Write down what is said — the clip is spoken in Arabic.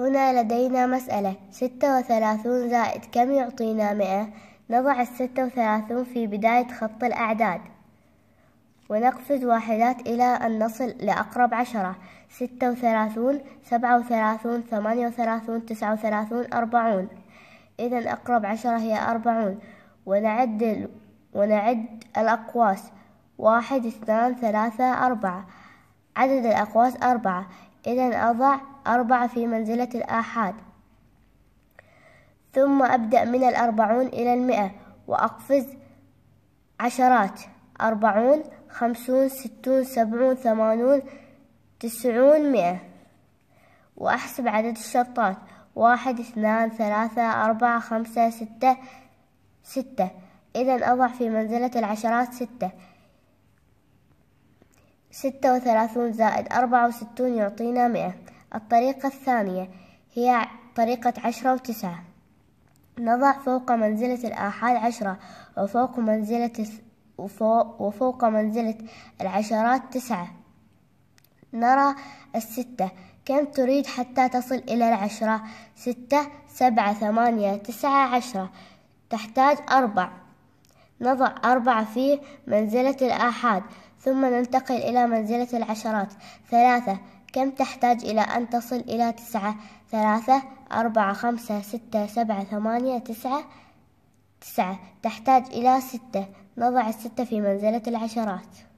هنا لدينا مسألة ستة وثلاثون زائد كم يعطينا مئة نضع الستة وثلاثون في بداية خط الأعداد ونقفز واحدات إلى أن نصل لأقرب عشرة ستة وثلاثون سبعة وثلاثون ثمانية وثلاثون تسعة وثلاثون أربعون إذا أقرب عشرة هي أربعون ونعد ال... ونعد الأقواس واحد اثنان ثلاثة أربعة عدد الأقواس أربعة إذا أضع أربعة في منزلة الآحاد ثم أبدأ من الأربعون إلى المئة وأقفز عشرات أربعون خمسون ستون سبعون ثمانون تسعون مئة وأحسب عدد الشطات واحد اثنان ثلاثة أربعة خمسة ستة ستة إذا أضع في منزلة العشرات ستة ستة وثلاثون زائد أربعة وستون يعطينا مئة الطريقة الثانية هي طريقة عشرة وتسعة نضع فوق منزلة الآحاد عشرة وفوق منزلة وفوق منزلة العشرات تسعة نرى الستة كم تريد حتى تصل إلى العشرة ستة سبعة ثمانية تسعة عشرة تحتاج أربع نضع أربعة في منزلة الآحاد ثم ننتقل إلى منزلة العشرات ثلاثة كم تحتاج إلى أن تصل إلى تسعة ثلاثة أربعة خمسة ستة سبعة ثمانية تسعة تسعة تحتاج إلى ستة نضع الستة في منزلة العشرات